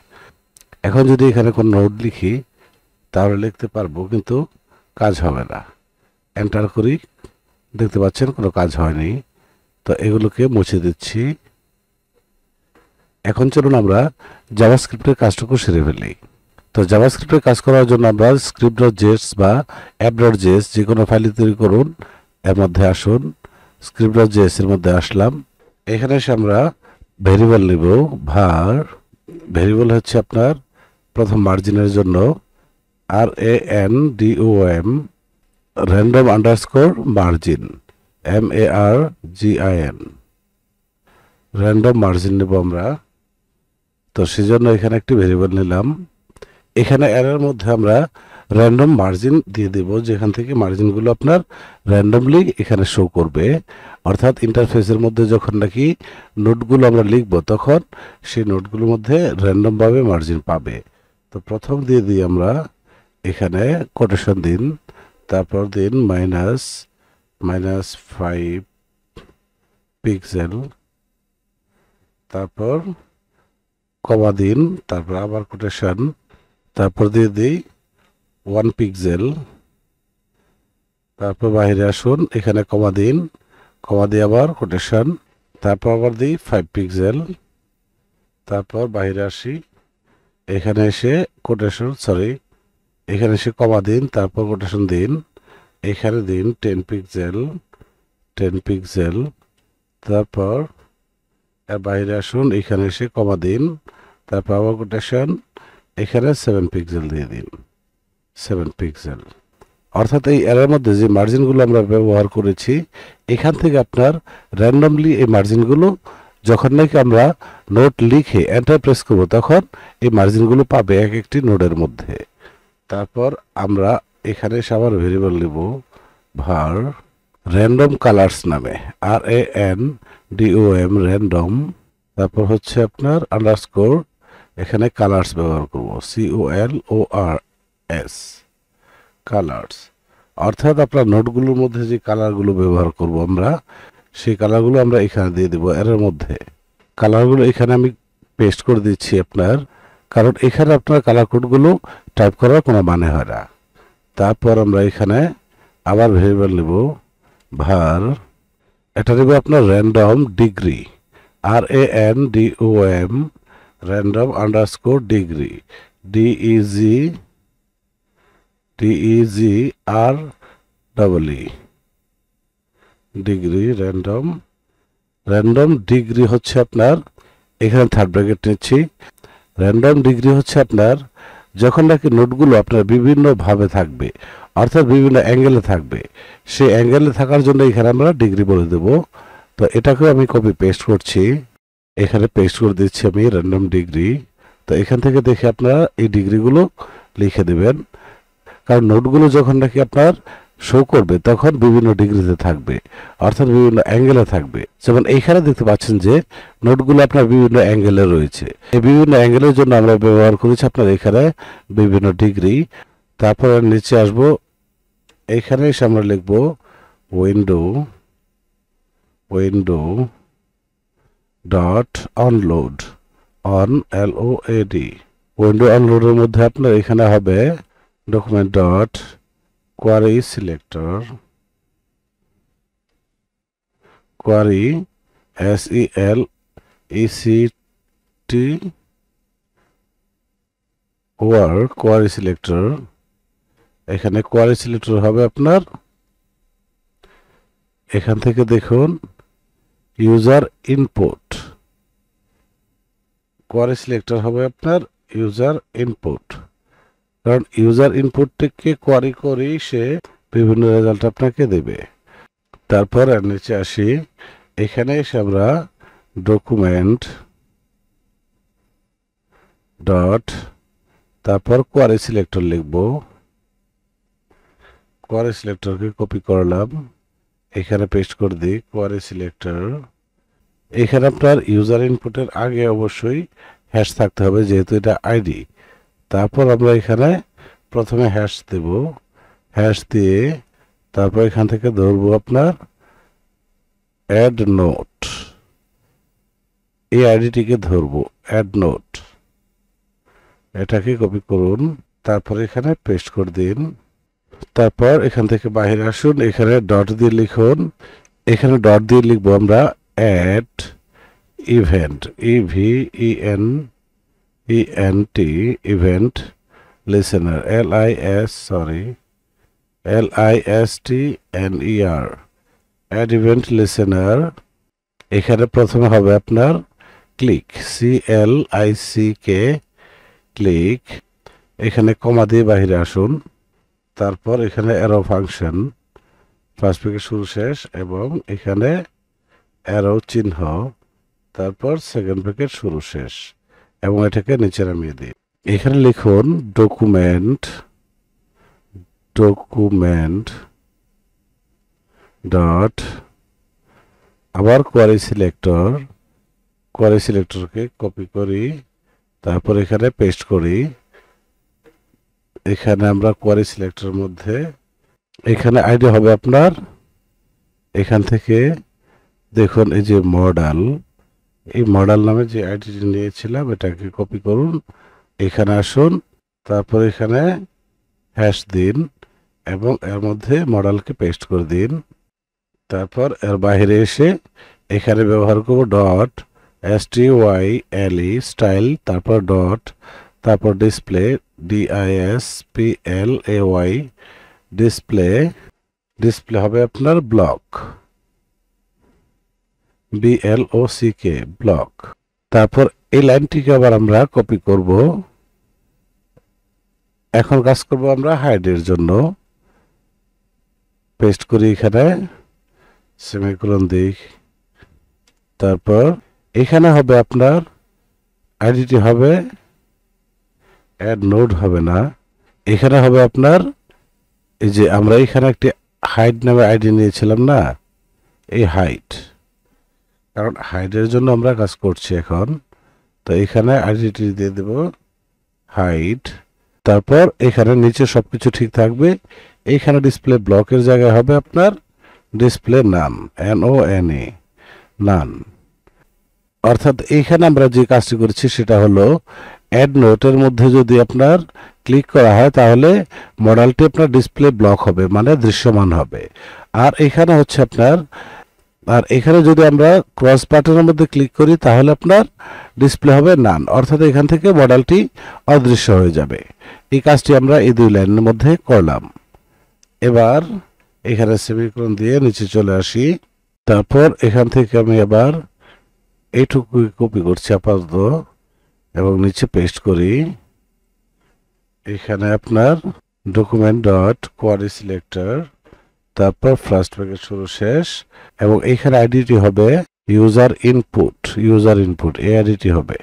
Speaker 1: এখন যদি এখানে কোনো নোট লিখি তাহলে লিখতে পারবো কিন্তু কাজ হবে না এন্টার করি দেখতে পাচ্ছেন কোনো কাজ হয়নি তো এগুলোকে মুছে দিচ্ছি এখন চলুন আমরা জাভাস্ক্রিপ্টের কাজটুকু সেরে ফেলি তো জাভাস্ক্রিপ্টের কাজ করার জন্য আমরা স্ক্রিপ্ট ডট জেস বা অ্যাপ ডট জেস যে কোনো ফাইলে তৈরি করুন এর মধ্যে আসুন স্ক্রিপ্ট জেএস এর মধ্যে আসলাম এখানে এসে আমরা ভেরিয়েবল নিব ভার ভেরিয়েবল হচ্ছে আপনার প্রথম মার্জিনের জন্য R A N D O M random underscore margin M A R G I N random margin নেব আমরা তো সেজন্য এখানে একটি ভেরিয়েবল নিলাম এখানে এর মধ্যে আমরা র্যান্ডম মার্জিন দিয়ে দেব যেখান থেকে মার্জিনগুলো আপনার র্যান্ডমলি এখানে শো করবে অর্থাৎ ইন্টারফেসের মধ্যে যখন নাকি নোটগুলো আমরা লিখব তখন সেই নোটগুলোর মধ্যে র্যান্ডমভাবে মার্জিন পাবে তো প্রথম দিয়ে দিই আমরা এখানে কোটেশন দিন তারপর দিন মাইনাস মাইনাস ফাইভ পিক্সেল তারপর কমা দিন তারপর আবার কোটেশন তারপর দিয়ে দিই ওয়ান পিক্সেল তারপর বাহিরে আসুন এখানে কমা দিন কমা দিয়ে আবার কোটেশন তারপর আবার দিই ফাইভ পিক্সেল তারপর বাহিরে আসি এখানে এসে কোটেশন সরি এখানে এসে কমা দিন তারপর কোটেশন দিন এখানে দিন টেন পিক্সেল টেন পিক্সেল তারপর এর বাইরে আসুন এখানে এসে কমা দিন তারপর আবার কোটেশন এখানে সেভেন পিক্সেল দিয়ে দিন সেভেন পিক্সেল অর্থাৎ এই এরার মধ্যে যে মার্জিনগুলো আমরা ব্যবহার করেছি এখান থেকে আপনার র্যান্ডমলি এই মার্জিনগুলো যখন নাকি আমরা নোট লিখে এন্টার প্রেস করবো তখন এই মার্জিনগুলো পাবে এক একটি নোটের মধ্যে তারপর আমরা এখানে সবার ভেরিয়েবল নেব ভার র্যান্ডম কালার্স নামে R A N D O M random তারপর হচ্ছে আপনার আন্ডারস্কোর এখানে কালার্স ব্যবহার করব C O L O R S colours অর্থাৎ আপনার নোটগুলোর মধ্যে যে কালারগুলো ব্যবহার করব আমরা সেই কালারগুলো আমরা এখানে দিয়ে দেবো এর মধ্যে কালারগুলো এখানে আমি পেস্ট করে দিচ্ছি আপনার কারণ এখানে আপনার কালার কোডগুলো টাইপ করার কোনো মানে হয় না তারপর আমরা এখানে আবার ভেবেল নেব ভার এটা নেব আপনার random degree R A N D O M random underscore degree D E G T E G R double E degree random random degree হচ্ছে আপনার এখানে থার্ড ব্র্যাকেট নিচ্ছি র্যান্ডম ডিগ্রি হচ্ছে আপনার যখন নাকি নোটগুলো আপনার বিভিন্নভাবে থাকবে অর্থাৎ বিভিন্ন অ্যাঙ্গেলে থাকবে সে অ্যাঙ্গেলে থাকার জন্য এখানে আমরা ডিগ্রি বলে দেব তো এটাকে আমি কপি পেস্ট করছি এখানে পেস্ট করে দিচ্ছি আমি র্যান্ডম ডিগ্রি তো এখান থেকে দেখে আপনারা এই ডিগ্রিগুলো লিখে দেবেন কারণ নোটগুলো যখন নাকি আপনার শো করবে তখন বিভিন্ন ডিগ্রিতে থাকবে অর্থাৎ বিভিন্ন অ্যাঙ্গেলে থাকবে যেমন এইখানে দেখতে পাচ্ছেন যে নোটগুলো আপনার বিভিন্ন অ্যাঙ্গেলে রয়েছে এই বিভিন্ন অ্যাঙ্গেলের জন্য আমরা ব্যবহার করেছি আপনার এখানে বিভিন্ন ডিগ্রি তারপরে নিচে আসব এখানে এসে আমরা লিখব window window dot onload on L O A D window অনলোডের মধ্যে আপনার এখানে হবে document dot query selector query s e l e c t or query selector এখানে কোয়েরি সিলেক্টর হবে আপনার এখান থেকে দেখুন ইউজার ইনপুট কোয়েরি সিলেক্টর হবে আপনার ইউজার ইনপুট কারণ ইউজার ইনপুটটিকে কোয়ারি করেই সে বিভিন্ন রেজাল্ট আপনাকে দেবে তারপর নিচে আসি এখানে এসে আমরা ডকুমেন্ট ডট তারপর কোয়ারি সিলেক্টর লিখব কোয়ারি সিলেক্টরকে কপি করলাম এখানে পেস্ট করে দিই কোয়ারি সিলেক্টর এখানে আপনার ইউজার ইনপুটের আগে অবশ্যই হ্যাশ থাকতে হবে যেহেতু এটা আইডি তারপর আমরা এখানে প্রথমে হ্যাশ দেব হ্যাশ দিয়ে তারপর এখান থেকে ধরব আপনার অ্যাড নোট এই আইডিটিকে ধরব অ্যাড নোট এটাকে কপি করুন তারপর এখানে পেস্ট করে দিন তারপর এখান থেকে বাহির আসুন এখানে ডট দিয়ে লিখুন এখানে ডট দিয়ে লিখবো আমরা add event E V N ENT event listener LIS sorry LIST NER add event listener এখানে প্রথমে হবে আপনার click C L I C K click এখানে কমা দিয়ে বাহিরে আসুন তারপর এখানে অ্যারো ফাংশন ফার্স্ট পেকে শুরু শেষ এবং এখানে অ্যারো চিহ্ন তারপর সেকেন্ড প্যাকেট শুরু শেষ এবং এটাকে নিচে নামিয়ে দিই এখানে লিখুন ডকুমেন্ট ডকুমেন্ট ডট আবার কোয়ারি সিলেক্টর কোয়ারি সিলেক্টরকে কপি করি তারপর এখানে পেস্ট করি এখানে আমরা কোয়ারি সিলেক্টর মধ্যে এখানে আইডি হবে আপনার এখান থেকে দেখুন এই যে মডেল এই মডেল নামে যে আইডিটি নিয়েছিলাম এটাকে কপি করুন এখানে আসুন তারপর এখানে হ্যাশ দিন এবং এর মধ্যে মডেলকে পেস্ট করে দিন তারপর এর বাইরে এসে এখানে ব্যবহার করব dot S T Y L E style তারপর ডট তারপর display D I S P L A Y display display হবে আপনার ব্লক BLOCK কে ব্লক তারপর এই লাইনটিকে আবার আমরা কপি করব এখন কাজ করব আমরা হাইডের জন্য পেস্ট করি এখানে সেমিকোলন দিই তারপর এখানে হবে আপনার আইডিটি হবে অ্যাড নোড হবে না এখানে হবে আপনার এই যে আমরা এখানে একটি হাইট নামে আইডি নিয়েছিলাম না এই হাইট কারণ হাইটের জন্য আমরা কাজ করছি এখন তো এখানে আইডিটি দিয়ে দেব হাইট তারপর এখানে নিচে সব কিছু ঠিক থাকবে এইখানে ডিসপ্লে ব্লকের জায়গায় হবে আপনার display none N O N E none অর্থাৎ এইখানে আমরা যে কাজটি করেছি সেটা হলো অ্যাড নোটের মধ্যে যদি আপনার ক্লিক করা হয় তাহলে মডেলটি আপনার ডিসপ্লে ব্লক হবে মানে দৃশ্যমান হবে আর এখানে হচ্ছে আপনার আর এখানে যদি আমরা ক্রস বাটনের মধ্যে ক্লিক করি তাহলে আপনার ডিসপ্লে হবে নান অর্থাৎ এখান থেকে মডেলটি অদৃশ্য হয়ে যাবে এই কাজটি আমরা এই দুই লাইনের মধ্যে করলাম এবার এখানে সেমিক্রণ দিয়ে নিচে চলে আসি তারপর এখান থেকে আমি আবার এইটুকু কপি করছি আপাতত এবং নিচে পেস্ট করি এখানে আপনার ডকুমেন্ট ডট কোয়ারি সিলেক্টর তারপর ফার্স্ট ব্র্যাকেট শুরু শেষ এবং এখানে আইডিটি হবে ইউজার ইনপুট ইউজার ইনপুট এই আইডিটি হবে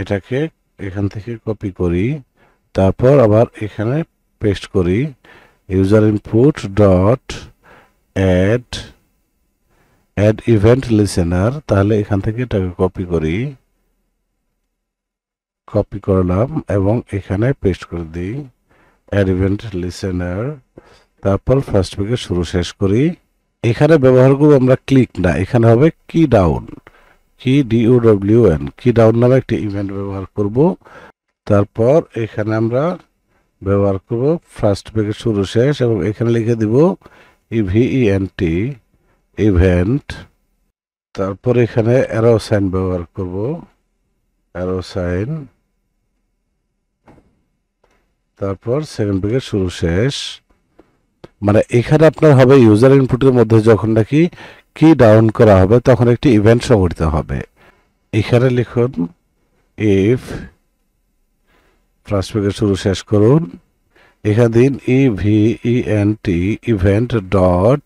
Speaker 1: এটাকে এখান থেকে কপি করি তারপর আবার এখানে পেস্ট করি user input dot add add event listener তাহলে এখান থেকে এটাকে কপি করি কপি করলাম এবং এখানে পেস্ট করে দিই অ্যাড ইভেন্ট লিসেনার তারপর ফার্স্ট পেজে শুরু শেষ করি এখানে ব্যবহার করবো আমরা ক্লিক না এখানে হবে key down key D O W N key down নামে একটি ইভেন্ট ব্যবহার করব তারপর এখানে আমরা ব্যবহার করব ফার্স্ট পেজে শুরু শেষ এবং এখানে লিখে দিব ইভিএনটি ইভেন্ট তারপর এখানে অ্যারো সাইন ব্যবহার করব অ্যারো সাইন তারপর সেকেন্ড পেজে শুরু শেষ মানে এখানে আপনার হবে ইউজার ইনপুটের মধ্যে যখন নাকি কি ডাউন করা হবে তখন একটি ইভেন্ট সংগঠিত হবে এখানে লিখুন ইফ ফ্লাশব্যাকের শুরু শেষ করুন এখানে দিন E V E N T event dot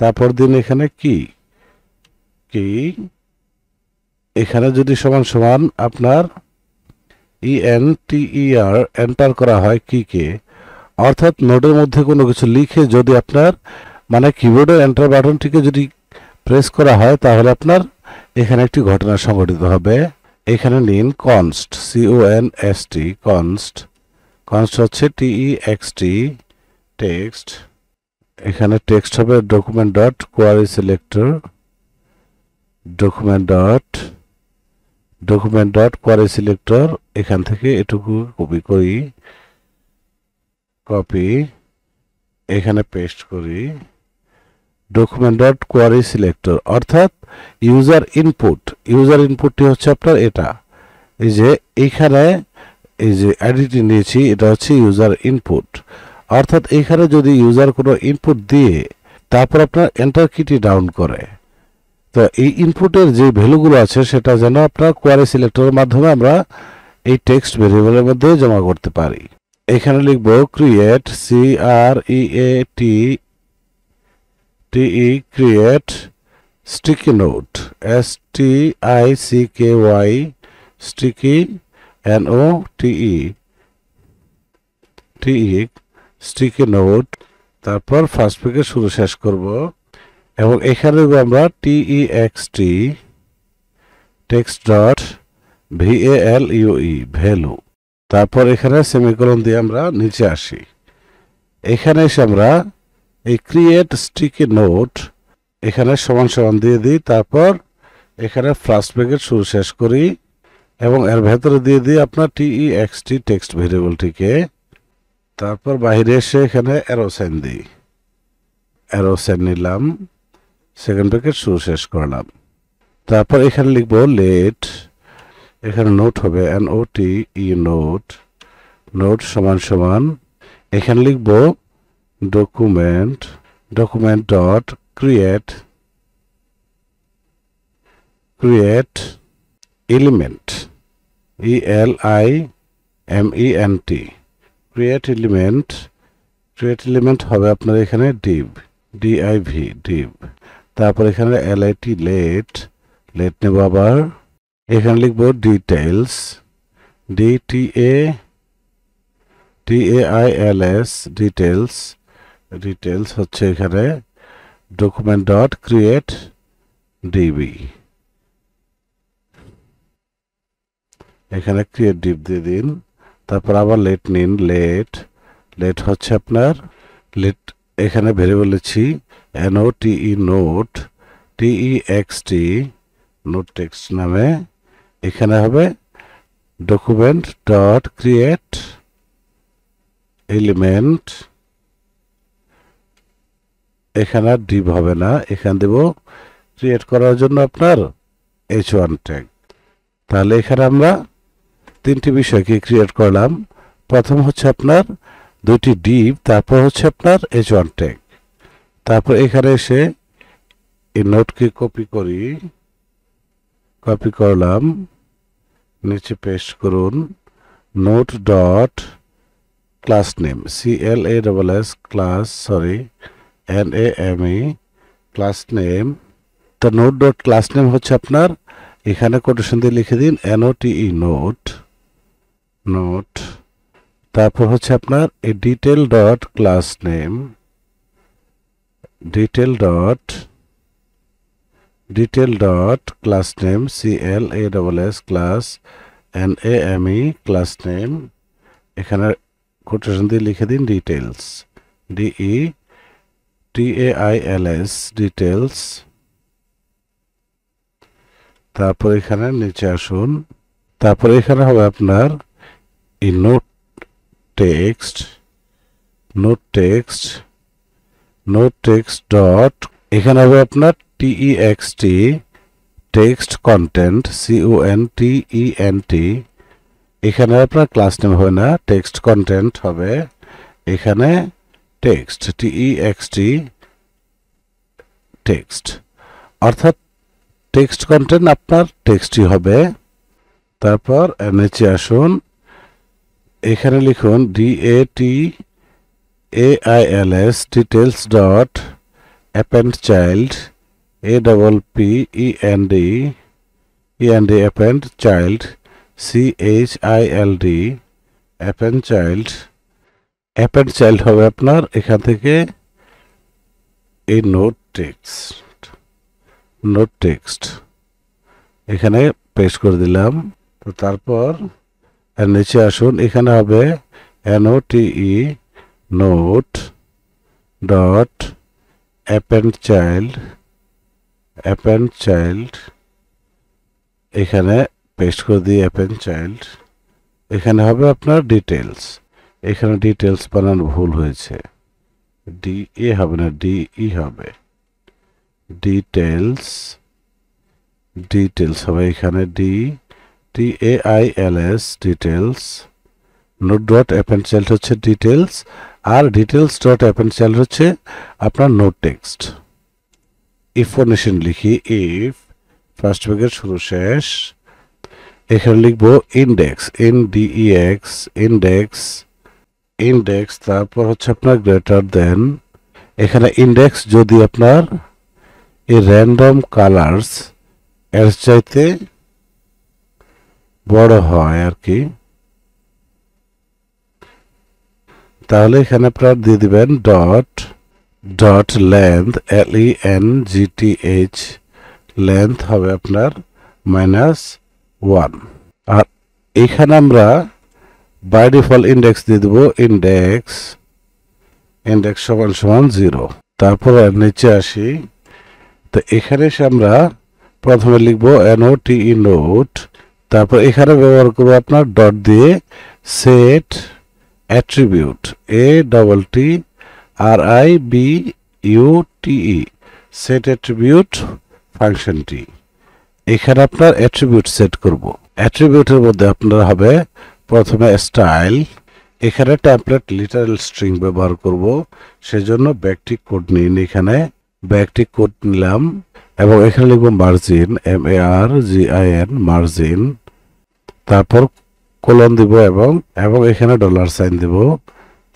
Speaker 1: তারপর দিন এখানে কি কি এখানে যদি সমান সমান আপনার ই এন টি ই আর এন্টার করা হয় কি কে অর্থাৎ নোটের মধ্যে কোনো কিছু লিখে যদি আপনার মানে কিবোর্ডের এন্টার বাটনটিকে যদি প্রেস করা হয় তাহলে আপনার এখানে একটি ঘটনা সংঘটিত হবে এখানে নিন const N S T const const হচ্ছে টিই এক্স টি টেক্সট এখানে টেক্সট হবে document dot query selector document dot document dot query selector এখান থেকে এটুকু কপি করি কপি এখানে পেস্ট করি ডকুমেন্ট ডট কোয়ারি সিলেক্টর অর্থাৎ ইউজার ইনপুট ইউজার ইনপুটটি হচ্ছে আপনার এটা এই যে এইখানে এই যে আইডিটি নিয়েছি এটা হচ্ছে ইউজার ইনপুট অর্থাৎ এইখানে যদি ইউজার কোনো ইনপুট দিয়ে তারপর আপনার এন্টার কিটি ডাউন করে তো এই ইনপুটের যে ভ্যালুগুলো আছে সেটা যেন আপনার কোয়ারি সিলেক্টরের মাধ্যমে আমরা এই টেক্সট ভেরিয়েবলের মধ্যে জমা করতে পারি এখানে লিখব create C R E A T T E create sticky note S T I C K Y sticky N O T E T E sticky note তারপর ফার্স্ট পেকে শুরু শেষ করব এবং এখানে লিখব আমরা T E X T text dot V A L U E value তারপর এখানে সেমিকোলন দিয়ে আমরা নিচে আসি এখানে এসে আমরা এই ক্রিয়েট স্টিকি নোট এখানে সমান সমান দিয়ে দিই তারপর এখানে ফার্স্ট প্যাকেট শুরু শেষ করি এবং এর ভেতরে দিয়ে দিই আপনার টিই এক্সটি টেক্সট ভেরিয়েবলটিকে তারপর বাহিরে এসে এখানে অ্যারোসাইন দিই অ্যারোসাইন নিলাম সেকেন্ড প্যাকেট শুরু শেষ করলাম তারপর এখানে লিখব লেট এখানে নোট হবে N O T E note note সমান সমান এখানে লিখব document document dot create create element E L I M E N T create element create element হবে আপনার এখানে ডিভ ভি ডিভ তারপর এখানে L I T let let নেব আবার এখানে লিখব details D T A D A I L S details details হচ্ছে এখানে ডকুমেন্ট ডট ক্রিয়েট ডিবি এখানে ক্রিয়েট ডিভ দিয়ে দিন তারপর আবার লেট নিন লেট লেট হচ্ছে আপনার লিট এখানে ভেরিয়েবলেছি N O T E note T X T note text নামে এখানে হবে ডকুমেন্ট ডট ক্রিয়েট এলিমেন্ট এখানে আর ডিপ হবে না এখানে দেব ক্রিয়েট করার জন্য আপনার এইচ ওয়ান ট্যাগ তাহলে এখানে আমরা তিনটি বিষয়কে ক্রিয়েট করলাম প্রথম হচ্ছে আপনার দুইটি ডিপ তারপর হচ্ছে আপনার এইচ ওয়ান ট্যাগ তারপর এখানে এসে এই নোটকে কপি করি কপি করলাম নিচে পেস্ট করুন note dot class name C L A double S class sorry N A M E class name তো নোট ডট ক্লাস নেম হচ্ছে আপনার এখানে কোটেশন দিয়ে লিখে দিন ই নোট নোট তারপর হচ্ছে আপনার এই detail dot class name detail dot detail dot detail dot class name class class name class name এখানে কোটেশন দিয়ে লিখে দিন ডিটেলস ডিই এস ডিটেলস তারপর এখানে নিচে আসুন তারপর এখানে হবে আপনার এই note text note text note text dot এখানে হবে আপনার E text text content C O N T এখানে আপনার ক্লাস নেম হবে না টেক্সট কন্টেন্ট হবে এখানে text T E X T text অর্থাৎ টেক্সট কন্টেন্ট আপনার টেক্সটই হবে তারপর নিচে আসুন এখানে লিখুন এ D A T A I L S details dot append child A double P E N D E N D append child C H I L D append child append child হবে আপনার এখান থেকে এই নোট টেক্সট নোট টেক্সট এখানে পেস্ট করে দিলাম তো তারপর নিচে আসুন এখানে হবে N O N O T E note dot append child append child এখানে পেস্ট করে দিই অ্যাপেন্ড চাইল্ড এখানে হবে আপনার ডিটেলস এখানে ডিটেলস বানানো ভুল হয়েছে ডি এ e হবে না ডি ই e হবে ডিটেলস ডিটেলস হবে এখানে D T A I L S details note dot append child হচ্ছে ডিটেলস আর ডিটেলস ডট অ্যাপেন্ড চাইল্ড হচ্ছে আপনার নোট টেক্সট ইফ ফর্নেশন লিখি ইফ ফার্স্ট ব্র্যাকেট শুরু শেষ এখানে লিখব index N D E X index index তারপর হচ্ছে আপনার গ্রেটার দেন এখানে ইন্ডেক্স যদি আপনার এই র্যান্ডম কালার্স এর চাইতে বড় হয় আর কি তাহলে এখানে আপনার দিয়ে দিবেন dot dot length L E N G T H length হবে আপনার মাইনাস ওয়ান আর এখানে আমরা বাই ডিফল ইন্ডেক্স দিয়ে দেবো ইন্ডেক্স ইন্ডেক্স সমান সমান জিরো তারপর নিচে আসি তো এখানে এসে আমরা প্রথমে লিখবো এনও টিই নোট তারপর এখানে ব্যবহার করবো আপনার ডট দিয়ে set attribute A double T R I B U T E set attribute ফাংশনটি এখানে আপনার অ্যাট্রিবিউট সেট করব অ্যাট্রিবিউটের মধ্যে আপনার হবে প্রথমে স্টাইল এখানে ট্যাম্পলেট লিটারাল স্ট্রিং ব্যবহার করব সেজন্য ব্যাকটিক কোড নিন এখানে ব্যাকটিক কোড নিলাম এবং এখানে লিখব margin M A R G I N margin তারপর কোলন দিব এবং এবং এখানে ডলার সাইন দেব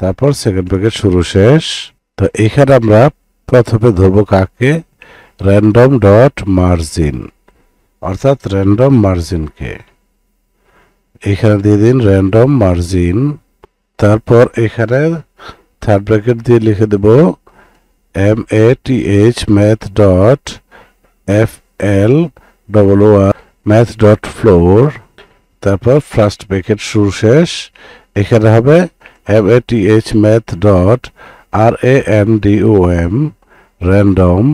Speaker 1: তারপর সেকেন্ড প্যাকেট শুরু শেষ তো এখানে আমরা প্রথমে ধরবো কাকে র্যান্ডম ডট মার্জিন অর্থাৎ র্যান্ডম মার্জিনকে এখানে দিয়ে দিন র্যান্ডম মার্জিন তারপর এখানে থার্ড ব্র্যাকেট দিয়ে লিখে দেব M A T H math dot F L double one math dot floor তারপর ফার্স্ট ব্র্যাকেট শুরু শেষ এখানে হবে have at the math dot random random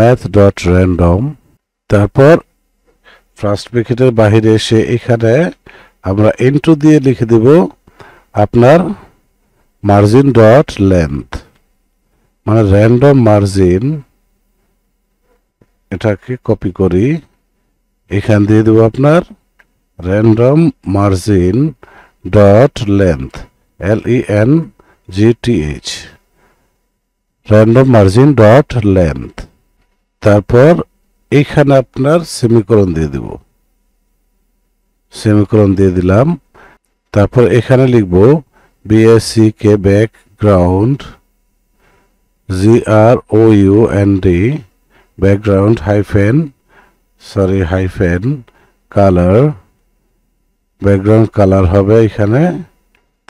Speaker 1: math dot random তারপর ফ্রাস্ট ব্রেকেট এর বাহিরে এসে এখানে আমরা ইনটু দিয়ে লিখে দেব আপনার মার্জিন ডট লেন্থ মানে random margin এটাকে কপি করি এখান দিয়ে দেব আপনার random margin dot length L E N G T H random margin dot length তারপর এইখানে আপনার সেমিকরণ দিয়ে দেব সেমিকরণ দিয়ে দিলাম তারপর এখানে লিখব বিএসসি কে background G R O U N D background hyphen sorry hyphen colour background colour হবে এখানে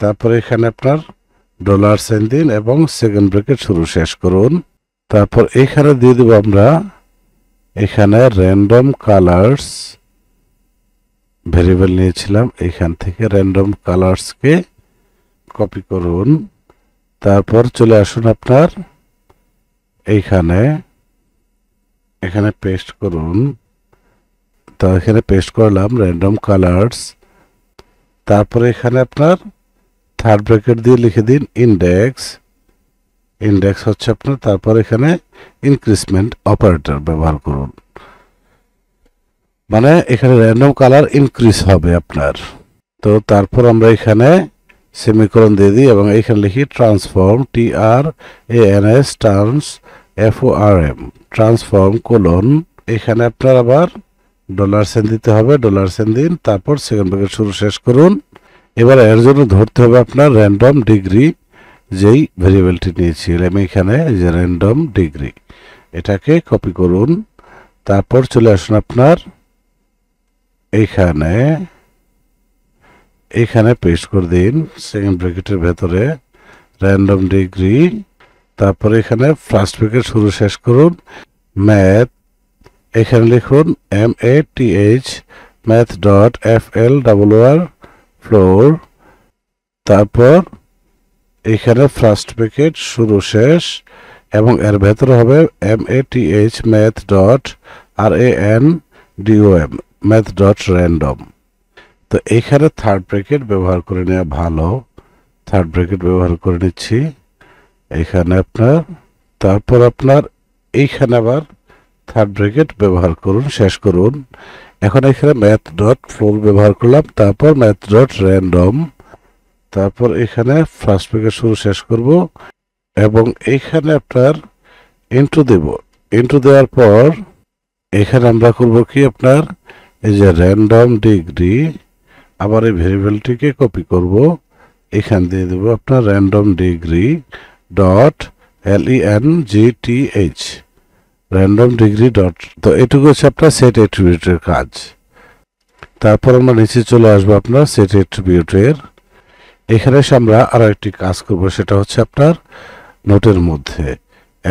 Speaker 1: তারপরে এখানে আপনার ডলার সাইন দিন এবং সেকেন্ড ব্রেকেট শুরু শেষ করুন তারপর এখানে দিয়ে দেবো আমরা এখানে র্যান্ডম কালার্স ভেরিয়েবল নিয়েছিলাম এখান থেকে র্যান্ডম কালার্সকে কপি করুন তারপর চলে আসুন আপনার এইখানে এখানে পেস্ট করুন তা এখানে পেস্ট করলাম র্যান্ডম কালার্স তারপরে এখানে আপনার থার্ড ব্র্যাকেট দিয়ে লিখে দিন ইন্ডেক্স ইন্ডেক্স হচ্ছে আপনার তারপর এখানে ইনক্রিজমেন্ট অপারেটর ব্যবহার করুন মানে এখানে র্যান্ডম কালার ইনক্রিজ হবে আপনার তো তারপর আমরা এখানে সেমিকোলন দিয়ে দিই এবং এখানে লিখি transform T R A N S trans F O R M transform colon এখানে আপনার আবার ডলার সেন দিতে হবে ডলার সেন দিন তারপর সেকেন্ড ব্যাকেট শুরু শেষ করুন এবার এর জন্য ধরতে হবে আপনার র্যান্ডম ডিগ্রি যেই ভেরিয়েবলটি নিয়েছিলাম এখানে যে র্যান্ডম ডিগ্রি এটাকে কপি করুন তারপর চলে আসুন আপনার এইখানে এইখানে পেস্ট করে দিন সেকেন্ড ব্রেকেটের ভেতরে র্যান্ডম ডিগ্রি তারপর এখানে ফার্স্ট ব্রেকেট শুরু শেষ করুন ম্যাথ এখানে লিখুন M A T H math dot F L double R floor তারপর এখানে ফার্স্ট প্যাকেট শুরু শেষ এবং এর ভেতরে হবে M A T H math dot R A N D O M math dot random তো এখানে থার্ড ব্রেকেট ব্যবহার করে নেওয়া ভালো থার্ড ব্রেকেট ব্যবহার করে নিচ্ছি এখানে আপনার তারপর আপনার এইখানে আবার থার্ড ব্রেকেট ব্যবহার করুন শেষ করুন এখন এখানে ম্যাথ ডট ফ্লোর ব্যবহার করলাম তারপর ম্যাথ ডট র্যান্ডম তারপর এখানে ফার্স্ট পেকে শুরু শেষ করব এবং এইখানে আপনার ইন্টু দেব ইন্টু দেওয়ার পর এখানে আমরা করব কি আপনার এই যে র্যান্ডম ডিগ্রি আবার এই ভেরিয়েবলটিকে কপি করব এখান দিয়ে দেব আপনার random degree dot L E N G T H random degree dot তো এটুকু হচ্ছে আপনার সেট এট্রিবিউটের কাজ তারপর আমরা নিচে চলে আসবো আপনার সেট এট্রিবিউটের এখানে এসে আমরা আরও একটি কাজ করব সেটা হচ্ছে আপনার নোটের মধ্যে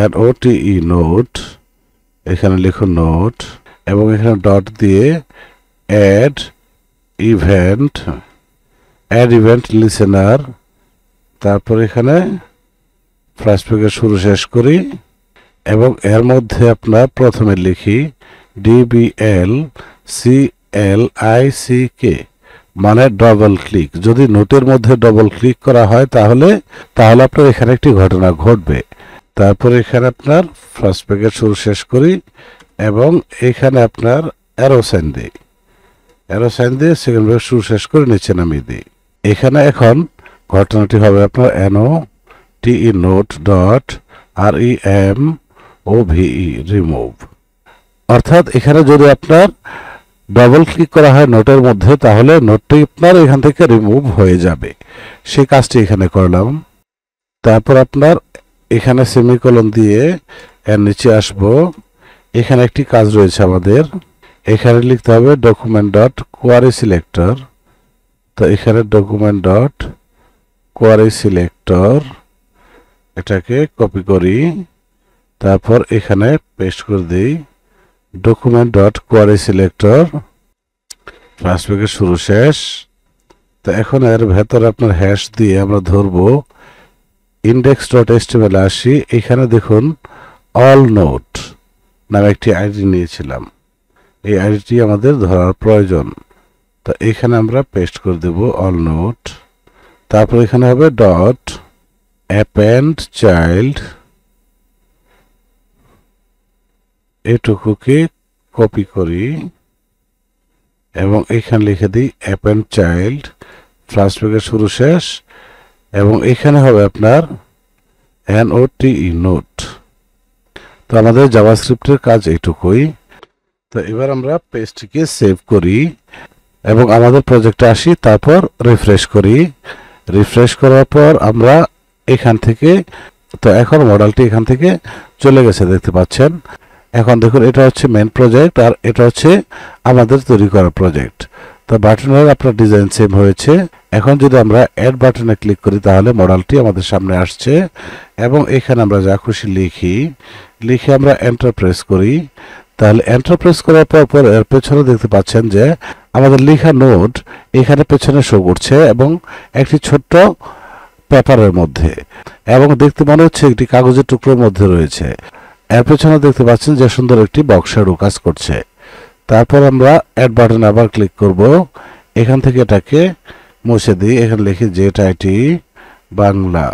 Speaker 1: এন ও ই নোট এখানে লিখুন নোট এবং এখানে ডট দিয়ে add event add event listener তারপর এখানে ফ্ল্যাশপ্যাকের শুরু শেষ করি এবং এর মধ্যে আপনার প্রথমে লিখি D B L C L I C K মানে ডবল ক্লিক যদি নোটের মধ্যে ডবল ক্লিক করা হয় তাহলে তাহলে আপনার এখানে একটি ঘটনা ঘটবে তারপর এখানে আপনার ফার্স্ট প্যাকেট শুরু শেষ করি এবং এখানে আপনার অ্যারো সাইন দিই অ্যারো সাইন দিয়ে সেকেন্ড প্যাকেট শুরু শেষ করে নিচে নামিয়ে দিই এখানে এখন ঘটনাটি হবে আপনার N O T E note dot R E M O V E remove অর্থাৎ এখানে যদি আপনার ডবল ক্লিক করা হয় নোটের মধ্যে তাহলে নোটটি আপনার এখান থেকে রিমুভ হয়ে যাবে সেই কাজটি এখানে করলাম তারপর আপনার এখানে সেমিকলন দিয়ে এর নিচে আসবো এখানে একটি কাজ রয়েছে আমাদের এখানে লিখতে হবে ডকুমেন্ট ডট কোয়ারি সিলেক্টর তো এখানে ডকুমেন্ট ডট কোয়ারি সিলেক্টর এটাকে কপি করি তারপর এখানে পেস্ট করে দিই document dot query selector first শুরু শেষ তো এখন এর ভেতরে আপনার হ্যাশ দিয়ে আমরা ধরব ইন্ডেক্স ডট এস্টিমেলে আসি এখানে দেখুন অল নোট নামে একটি আইডি নিয়েছিলাম এই আইডিটি আমাদের ধরার প্রয়োজন তো এখানে আমরা পেস্ট করে দেব অল নোট তারপর এখানে হবে ডট অ্যান্ড চাইল্ড এটুকুকে কপি করি এবং এখানে লিখে দিই অ্যাপেন্ড চাইল্ড ফার্স্ট শুরু শেষ এবং এখানে হবে আপনার এন ও টিই নোট তো আমাদের স্ক্রিপ্টের কাজ এইটুকুই তো এবার আমরা পেজটিকে সেভ করি এবং আমাদের প্রজেক্টে আসি তারপর রিফ্রেশ করি রিফ্রেশ করার পর আমরা এখান থেকে তো এখন মডেলটি এখান থেকে চলে গেছে দেখতে পাচ্ছেন এখন দেখুন এটা হচ্ছে মেন প্রজেক্ট আর এটা হচ্ছে আমাদের তৈরি করা প্রজেক্ট তো বাটনের আপনার ডিজাইন সেম হয়েছে এখন যদি আমরা অ্যাড বাটনে ক্লিক করি তাহলে মডেলটি আমাদের সামনে আসছে এবং এখানে আমরা যা খুশি লিখি লিখে আমরা এন্টার প্রেস করি তাহলে এন্টার প্রেস করার পর পর এর পেছনে দেখতে পাচ্ছেন যে আমাদের লেখা নোট এখানে পেছনে শো করছে এবং একটি ছোট্ট পেপারের মধ্যে এবং দেখতে মনে হচ্ছে একটি কাগজের টুকরোর মধ্যে রয়েছে এর পেছনে দেখতে পাচ্ছেন যে সুন্দর একটি বক্সারও কাজ করছে তারপর আমরা অ্যাড বাটন আবার ক্লিক করব এখান থেকে এটাকে মুছে দিই এখানে লিখি যেটা এটি বাংলা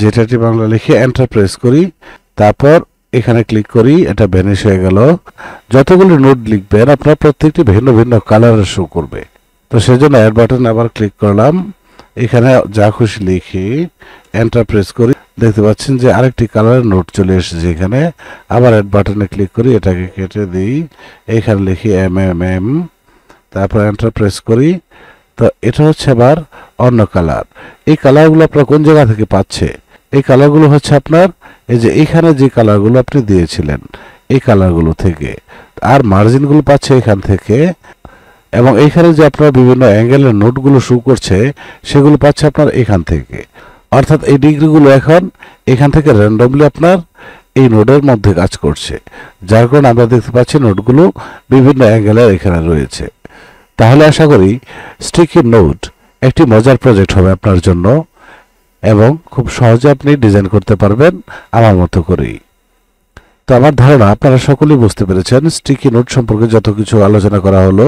Speaker 1: যেটা এটি বাংলা লিখে এন্টার প্রেস করি তারপর এখানে ক্লিক করি এটা ভ্যানিশ হয়ে গেল যতগুলো নোট লিখবেন আপনার প্রত্যেকটি ভিন্ন ভিন্ন কালারে শো করবে তো সেজন্য অ্যাড বাটন আবার ক্লিক করলাম এখানে যা খুশি লিখি এন্টার প্রেস করি দেখতে পাচ্ছেন যে আরেকটি কালারের নোট চলে এসেছে এখানে আবার অ্যাড বাটনে ক্লিক করি এটাকে কেটে দিই এখানে লিখি এম এম এম তারপর এন্টার প্রেস করি তো এটা হচ্ছে আবার অন্য কালার এই কালারগুলো আপনার কোন জায়গা থেকে পাচ্ছে এই কালারগুলো হচ্ছে আপনার এই যে এইখানে যে কালারগুলো আপনি দিয়েছিলেন এই কালারগুলো থেকে আর মার্জিনগুলো পাচ্ছে এখান থেকে এবং এখানে যে আপনার বিভিন্ন অ্যাঙ্গেলের নোটগুলো শু করছে সেগুলো পাচ্ছে আপনার এখান থেকে অর্থাৎ এই ডিগ্রিগুলো এখন এখান থেকে র্যান্ডমলি আপনার এই নোডের মধ্যে কাজ করছে যার কারণে আমরা দেখতে পাচ্ছি নোটগুলো বিভিন্ন অ্যাঙ্গেলের এখানে রয়েছে তাহলে আশা করি স্টিকি নোট একটি মজার প্রজেক্ট হবে আপনার জন্য এবং খুব সহজে আপনি ডিজাইন করতে পারবেন আমার মতো করেই তো আমার ধারণা আপনারা সকলেই বুঝতে পেরেছেন স্টিকি নোট সম্পর্কে যত কিছু আলোচনা করা হলো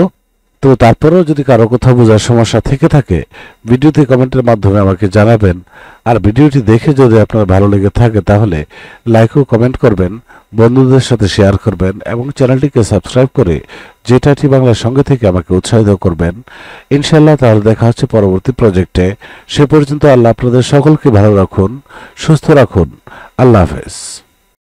Speaker 1: তো তারপরেও যদি কারো কোথাও বোঝার সমস্যা থেকে থাকে ভিডিওতে কমেন্টের মাধ্যমে আমাকে জানাবেন আর ভিডিওটি দেখে যদি আপনার ভালো লেগে থাকে তাহলে লাইক ও কমেন্ট করবেন বন্ধুদের সাথে শেয়ার করবেন এবং চ্যানেলটিকে সাবস্ক্রাইব করে যেটা বাংলার সঙ্গে থেকে আমাকে উৎসাহিত করবেন ইনশাল্লাহ তাহলে দেখা হচ্ছে পরবর্তী প্রজেক্টে সে পর্যন্ত আল্লাহ আপনাদের সকলকে ভালো রাখুন সুস্থ রাখুন আল্লাহ হাফেজ